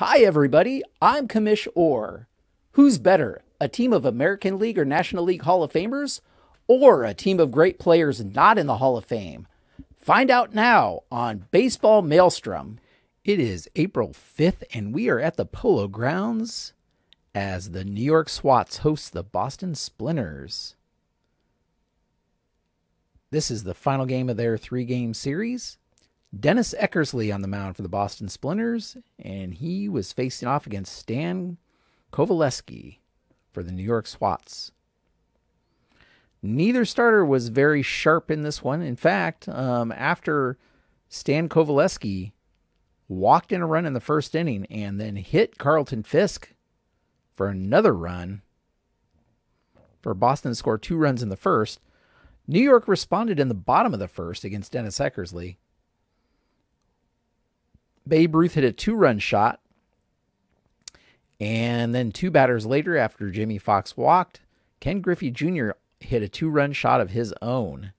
Hi, everybody. I'm Kamish Orr. Who's better, a team of American League or National League Hall of Famers, or a team of great players not in the Hall of Fame? Find out now on Baseball Maelstrom. It is April 5th, and we are at the Polo Grounds as the New York Swats host the Boston Splinters. This is the final game of their three game series. Dennis Eckersley on the mound for the Boston Splinters, and he was facing off against Stan Kovaleski for the New York Swats. Neither starter was very sharp in this one. In fact, um, after Stan Kovaleski walked in a run in the first inning and then hit Carlton Fisk for another run for Boston to score two runs in the first, New York responded in the bottom of the first against Dennis Eckersley Babe Ruth hit a two run shot. And then two batters later, after Jimmy Fox walked, Ken Griffey Jr. hit a two run shot of his own.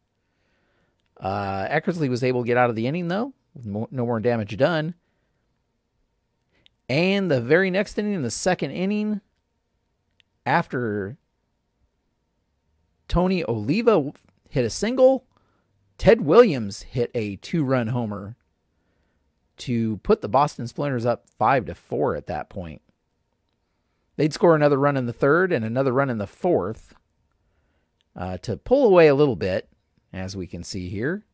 Uh, Eckersley was able to get out of the inning, though, with no more damage done. And the very next inning, in the second inning, after Tony Oliva hit a single, Ted Williams hit a two run homer to put the Boston Splinters up 5 to 4 at that point. They'd score another run in the third and another run in the fourth uh, to pull away a little bit, as we can see here,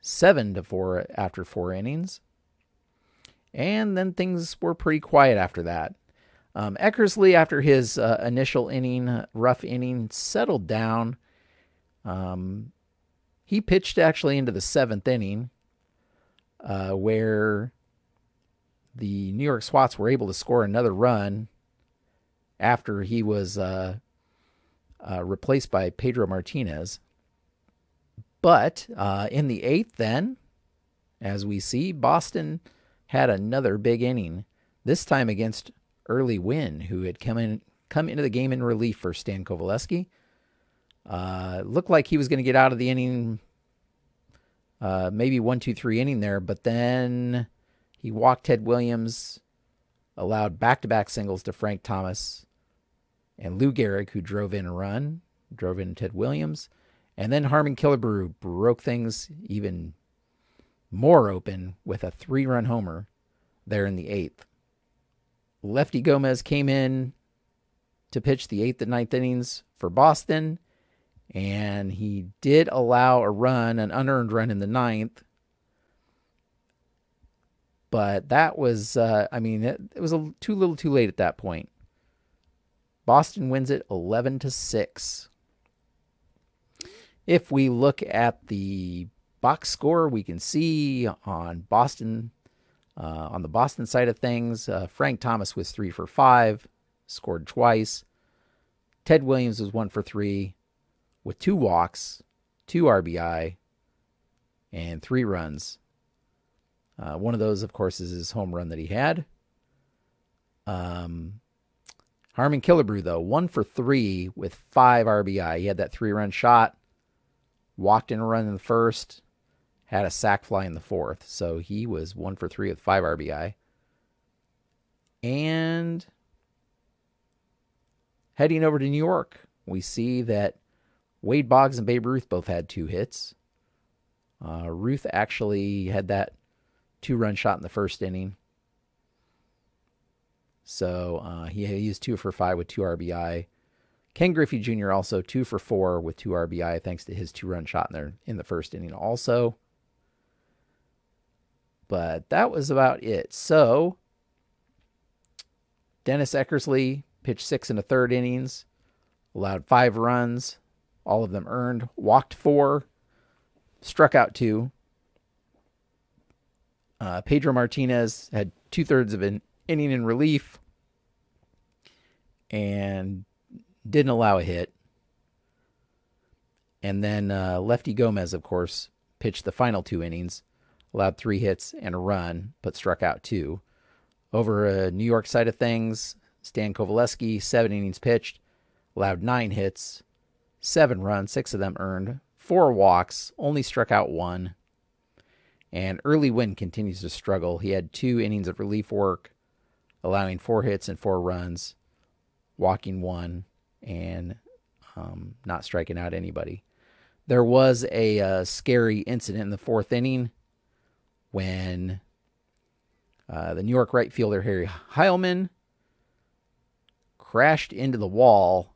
7 to 4 after four innings. And then things were pretty quiet after that. Um, Eckersley, after his uh, initial inning, rough inning, settled down. Um, he pitched actually into the seventh inning uh, where the New York Swats were able to score another run after he was uh, uh, replaced by Pedro Martinez. But uh, in the eighth, then, as we see, Boston had another big inning, this time against Early Win, who had come in come into the game in relief for Stan Kovaleski. Uh, looked like he was going to get out of the inning uh, maybe one, two, three inning there, but then he walked Ted Williams, allowed back to back singles to Frank Thomas and Lou Gehrig, who drove in a run, drove in Ted Williams. And then Harmon Killebrew broke things even more open with a three run homer there in the eighth. Lefty Gomez came in to pitch the eighth and ninth innings for Boston. And he did allow a run, an unearned run in the ninth. But that was, uh, I mean, it, it was a, too little too late at that point. Boston wins it 11 to 6. If we look at the box score, we can see on Boston, uh, on the Boston side of things, uh, Frank Thomas was three for five, scored twice. Ted Williams was one for three, with two walks, two RBI, and three runs. Uh, one of those, of course, is his home run that he had. Um, Harmon Killebrew, though, one for three with five RBI. He had that three run shot, walked in a run in the first, had a sac fly in the fourth. So he was one for three with five RBI. And heading over to New York, we see that Wade Boggs and Babe Ruth both had two hits. Uh, Ruth actually had that two run shot in the first inning. So uh, he used two for five with two RBI. Ken Griffey Jr. also two for four with two RBI thanks to his two run shot in, there, in the first inning, also. But that was about it. So Dennis Eckersley pitched six and a third innings, allowed five runs, all of them earned, walked four, struck out two. Uh, Pedro Martinez had two thirds of an inning in relief and didn't allow a hit. And then uh, Lefty Gomez, of course, pitched the final two innings, allowed three hits and a run, but struck out two. Over uh, New York side of things, Stan Kovaleski, seven innings pitched, allowed nine hits, seven runs, six of them earned, four walks, only struck out one. And early win continues to struggle. He had two innings of relief work, allowing four hits and four runs, walking one, and um, not striking out anybody. There was a uh, scary incident in the fourth inning when uh, the New York right fielder Harry Heilman crashed into the wall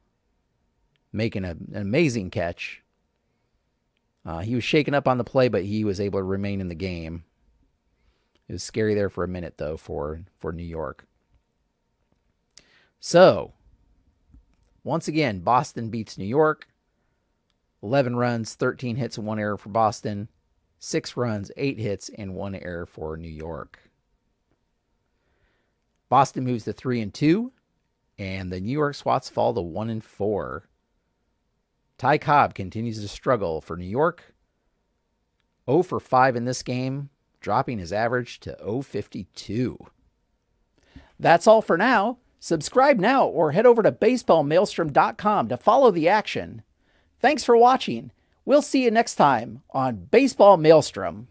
making a, an amazing catch. Uh, he was shaken up on the play, but he was able to remain in the game. It was scary there for a minute, though, for, for New York. So, once again, Boston beats New York. 11 runs, 13 hits, and one error for Boston. Six runs, eight hits, and one error for New York. Boston moves to three and two, and the New York Swats fall to one and four. Ty Cobb continues to struggle for New York. 0 for 5 in this game, dropping his average to 052. That's all for now. Subscribe now or head over to baseballmaelstrom.com to follow the action. Thanks for watching. We'll see you next time on Baseball Maelstrom.